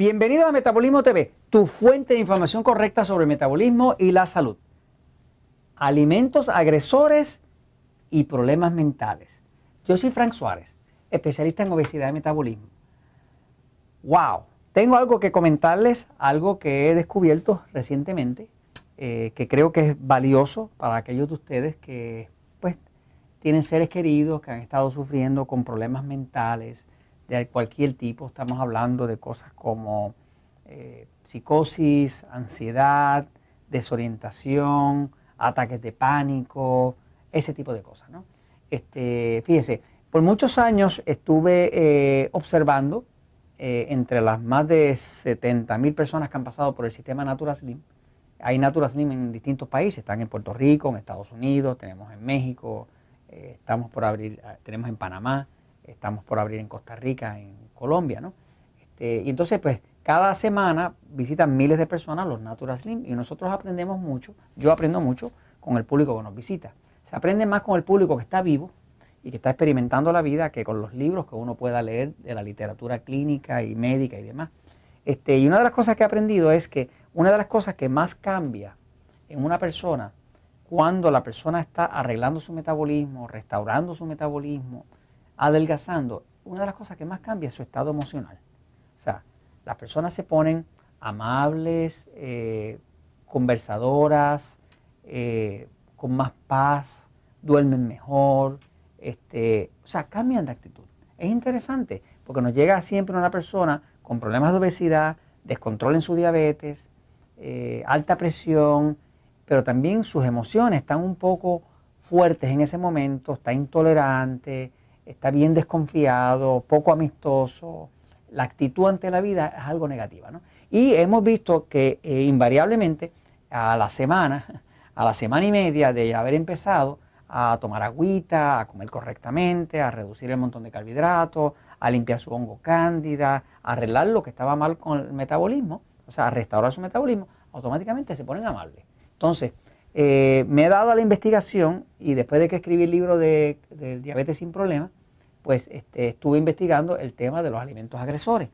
Bienvenido a Metabolismo TV, tu fuente de información correcta sobre el metabolismo y la salud. Alimentos agresores y problemas mentales. Yo soy Frank Suárez, especialista en obesidad y metabolismo. ¡Wow! Tengo algo que comentarles, algo que he descubierto recientemente, eh, que creo que es valioso para aquellos de ustedes que pues, tienen seres queridos que han estado sufriendo con problemas mentales, de cualquier tipo. Estamos hablando de cosas como eh, psicosis, ansiedad, desorientación, ataques de pánico, ese tipo de cosas. ¿no? Este, fíjese, por muchos años estuve eh, observando eh, entre las más de 70.000 personas que han pasado por el sistema Natura Slim. Hay Natura Slim en distintos países, están en Puerto Rico, en Estados Unidos, tenemos en México, estamos por abrir, tenemos en Panamá estamos por abrir en Costa Rica, en Colombia, ¿no? Este, y entonces, pues, cada semana visitan miles de personas los Natural Slim y nosotros aprendemos mucho, yo aprendo mucho con el público que nos visita. Se aprende más con el público que está vivo y que está experimentando la vida que con los libros que uno pueda leer de la literatura clínica y médica y demás. Este, y una de las cosas que he aprendido es que una de las cosas que más cambia en una persona cuando la persona está arreglando su metabolismo, restaurando su metabolismo, adelgazando, una de las cosas que más cambia es su estado emocional. O sea, las personas se ponen amables, eh, conversadoras, eh, con más paz, duermen mejor, este, o sea, cambian de actitud. Es interesante porque nos llega siempre una persona con problemas de obesidad, descontrol en su diabetes, eh, alta presión, pero también sus emociones están un poco fuertes en ese momento, está intolerante, está bien desconfiado, poco amistoso, la actitud ante la vida es algo negativa. ¿no? Y hemos visto que eh, invariablemente a la semana, a la semana y media de haber empezado a tomar agüita, a comer correctamente, a reducir el montón de carbohidratos, a limpiar su hongo cándida, a arreglar lo que estaba mal con el metabolismo, o sea, a restaurar su metabolismo, automáticamente se ponen amables. Entonces, eh, me he dado a la investigación y después de que escribí el libro de, de Diabetes sin Problemas, pues este, estuve investigando el tema de los alimentos agresores.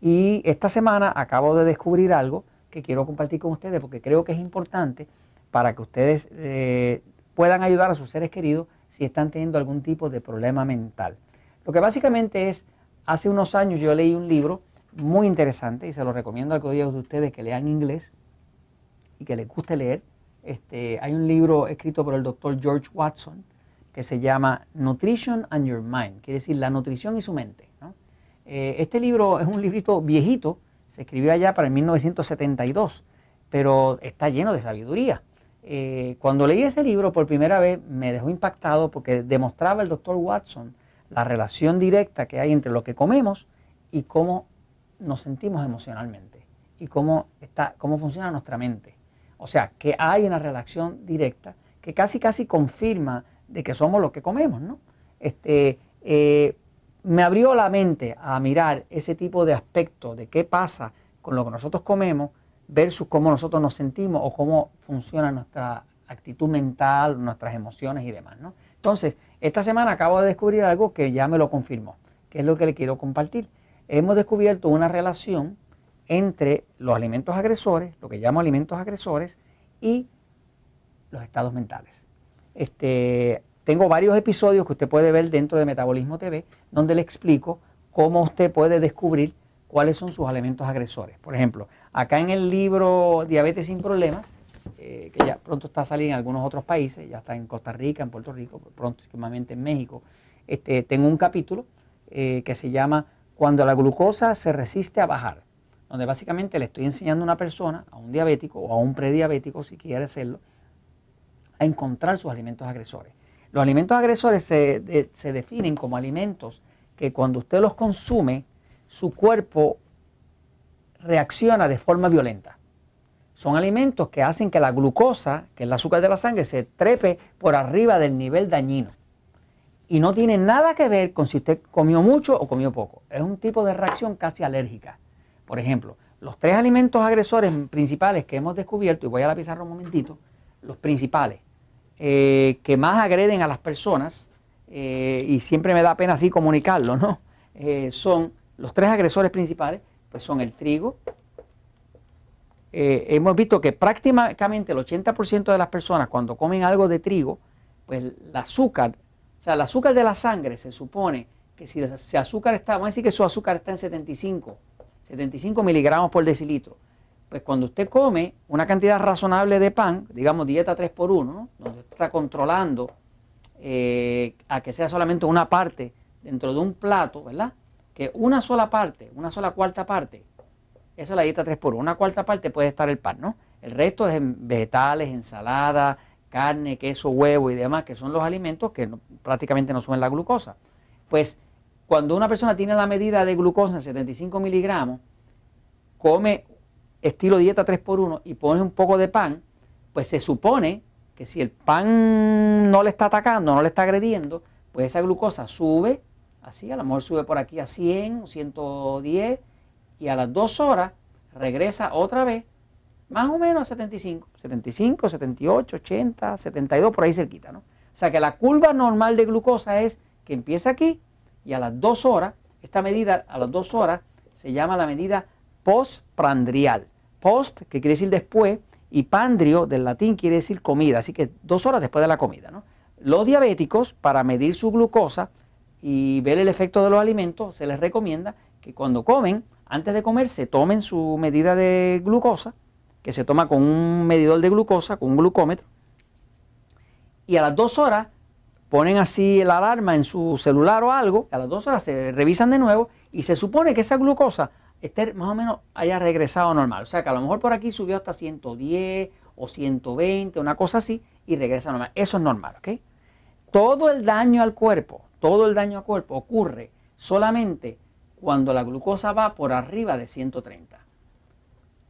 Y esta semana acabo de descubrir algo que quiero compartir con ustedes porque creo que es importante para que ustedes eh, puedan ayudar a sus seres queridos si están teniendo algún tipo de problema mental. Lo que básicamente es, hace unos años yo leí un libro muy interesante y se lo recomiendo a aquellos de ustedes que lean inglés y que les guste leer. Este, hay un libro escrito por el doctor George Watson que se llama Nutrition and Your Mind, quiere decir la nutrición y su mente. Eh, este libro es un librito viejito, se escribió allá para el 1972, pero está lleno de sabiduría. Eh, cuando leí ese libro por primera vez me dejó impactado porque demostraba el doctor Watson la relación directa que hay entre lo que comemos y cómo nos sentimos emocionalmente y cómo, está, cómo funciona nuestra mente. O sea, que hay una relación directa que casi casi confirma de que somos lo que comemos, ¿no? Este, eh, me abrió la mente a mirar ese tipo de aspecto de qué pasa con lo que nosotros comemos versus cómo nosotros nos sentimos o cómo funciona nuestra actitud mental, nuestras emociones y demás, ¿no? Entonces, esta semana acabo de descubrir algo que ya me lo confirmó, que es lo que le quiero compartir. Hemos descubierto una relación entre los alimentos agresores, lo que llamo alimentos agresores, y los estados mentales. Este, tengo varios episodios que usted puede ver dentro de Metabolismo TV, donde le explico cómo usted puede descubrir cuáles son sus elementos agresores. Por ejemplo, acá en el libro Diabetes sin Problemas, eh, que ya pronto está saliendo en algunos otros países, ya está en Costa Rica, en Puerto Rico, próximamente en México, este, tengo un capítulo eh, que se llama Cuando la glucosa se resiste a bajar, donde básicamente le estoy enseñando a una persona, a un diabético o a un prediabético, si quiere hacerlo, a encontrar sus alimentos agresores. Los alimentos agresores se, definen como alimentos que cuando usted los consume, su cuerpo reacciona de forma violenta. Son alimentos que hacen que la glucosa, que es el azúcar de la sangre, se trepe por arriba del nivel dañino. Y no tiene nada que ver con si usted comió mucho o comió poco. Es un tipo de reacción casi alérgica. Por ejemplo, los tres alimentos agresores principales que hemos descubierto, y voy a la pizarra un momentito, los principales, eh, que más agreden a las personas, eh, y siempre me da pena así comunicarlo, ¿no? Eh, son los tres agresores principales, pues son el trigo. hemos visto que prácticamente el 80% de las personas cuando comen algo de trigo, pues el azúcar, o sea, el azúcar de la sangre se supone que si el azúcar está, vamos a decir que su azúcar está en 75, 75 miligramos por decilitro pues cuando usted come una cantidad razonable de pan, digamos dieta 3x1, ¿no? donde está controlando eh, a que sea solamente una parte dentro de un plato, ¿verdad? Que una sola parte, una sola cuarta parte, eso es la dieta 3x1, una cuarta parte puede estar el pan, ¿no? El resto es en vegetales, ensalada, carne, queso, huevo y demás, que son los alimentos que prácticamente no suben la glucosa. Pues cuando una persona tiene la medida de glucosa en 75 miligramos, come estilo dieta 3x1 y pones un poco de pan, pues se supone que si el pan no le está atacando, no le está agrediendo, pues esa glucosa sube, así, a lo mejor sube por aquí a 100, 110, y a las 2 horas regresa otra vez, más o menos a 75, 75, 78, 80, 72, por ahí cerquita, ¿no? O sea que la curva normal de glucosa es que empieza aquí y a las 2 horas, esta medida a las 2 horas se llama la medida post pandrial, Post, que quiere decir después, y pandrio del latín quiere decir comida, así que dos horas después de la comida. Los diabéticos, para medir su glucosa y ver el efecto de los alimentos, se les recomienda que cuando comen, antes de comer, se tomen su medida de glucosa, que se toma con un medidor de glucosa, con un glucómetro, y a las dos horas ponen así la alarma en su celular o algo, a las dos horas se revisan de nuevo y se supone que esa glucosa esté más o menos haya regresado normal. O sea que a lo mejor por aquí subió hasta 110 o 120, una cosa así, y regresa normal. Eso es normal, ¿ok? Todo el daño al cuerpo, todo el daño al cuerpo ocurre solamente cuando la glucosa va por arriba de 130.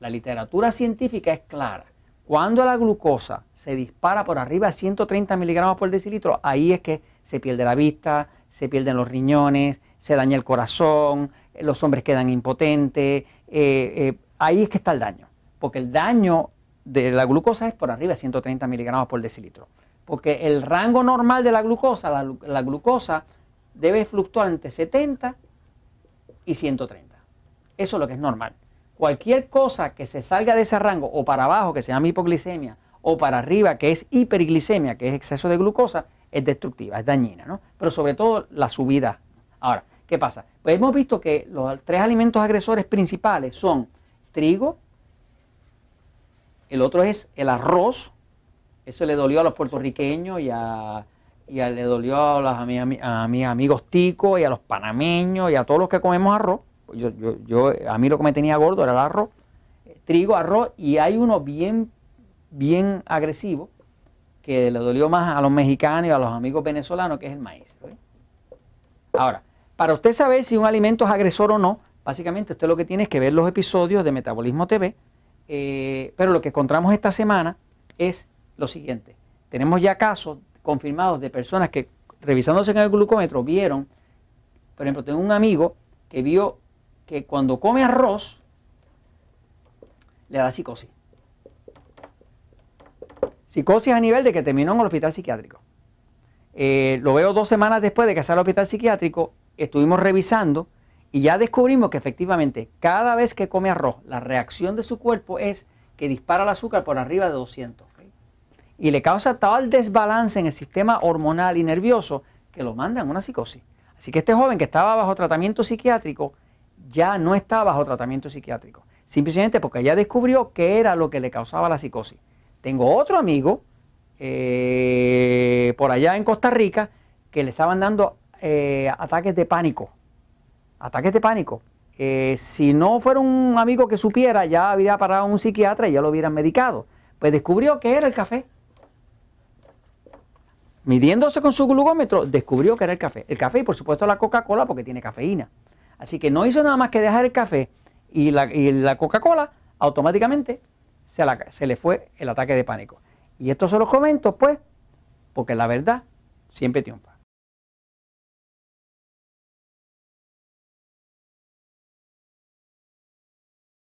La literatura científica es clara. Cuando la glucosa se dispara por arriba de 130 miligramos por decilitro, ahí es que se pierde la vista, se pierden los riñones, se daña el corazón, los hombres quedan impotentes. Eh, eh, ahí es que está el daño, porque el daño de la glucosa es por arriba 130 miligramos por decilitro. Porque el rango normal de la glucosa, la, glucosa debe fluctuar entre 70 y 130. Eso es lo que es normal. Cualquier cosa que se salga de ese rango o para abajo, que se llama hipoglicemia, o para arriba, que es hiperglicemia, que es exceso de glucosa, es destructiva, es dañina, ¿no? Pero sobre todo la subida. Ahora, ¿Qué pasa? Pues hemos visto que los tres alimentos agresores principales son trigo, el otro es el arroz, eso le dolió a los puertorriqueños y a, le dolió a, a, mis, a, amigos ticos y a los panameños y a todos los que comemos arroz. Pues yo, a mí lo que me tenía gordo era el arroz, eh, trigo, arroz y hay uno bien, bien agresivo que le dolió más a los mexicanos y a los amigos venezolanos que es el maíz. Ahora, para usted saber si un alimento es agresor o no, básicamente usted lo que tiene es que ver los episodios de Metabolismo TV, eh, pero lo que encontramos esta semana es lo siguiente. Tenemos ya casos confirmados de personas que revisándose en el glucómetro vieron, por ejemplo, tengo un amigo que vio que cuando come arroz le da psicosis. Psicosis a nivel de que terminó en el hospital psiquiátrico. Eh, lo veo dos semanas después de que sale al hospital psiquiátrico estuvimos revisando y ya descubrimos que efectivamente cada vez que come arroz, la reacción de su cuerpo es que dispara el azúcar por arriba de 200. Y le causa tal desbalance en el sistema hormonal y nervioso que lo manda a una psicosis. Así que este joven que estaba bajo tratamiento psiquiátrico ya no está bajo tratamiento psiquiátrico. Simplemente porque ya descubrió que era lo que le causaba la psicosis. Tengo otro amigo eh, por allá en Costa Rica que le estaban dando eh, ataques de pánico. Ataques de pánico. Eh, si no fuera un amigo que supiera, ya habría parado un psiquiatra y ya lo hubieran medicado. Pues descubrió que era el café. Midiéndose con su glucómetro, descubrió que era el café. El café y por supuesto la Coca-Cola porque tiene cafeína. Así que no hizo nada más que dejar el café y la, Coca-Cola, automáticamente se, le fue el ataque de pánico. Y estos son los comento pues, porque la verdad siempre triunfa.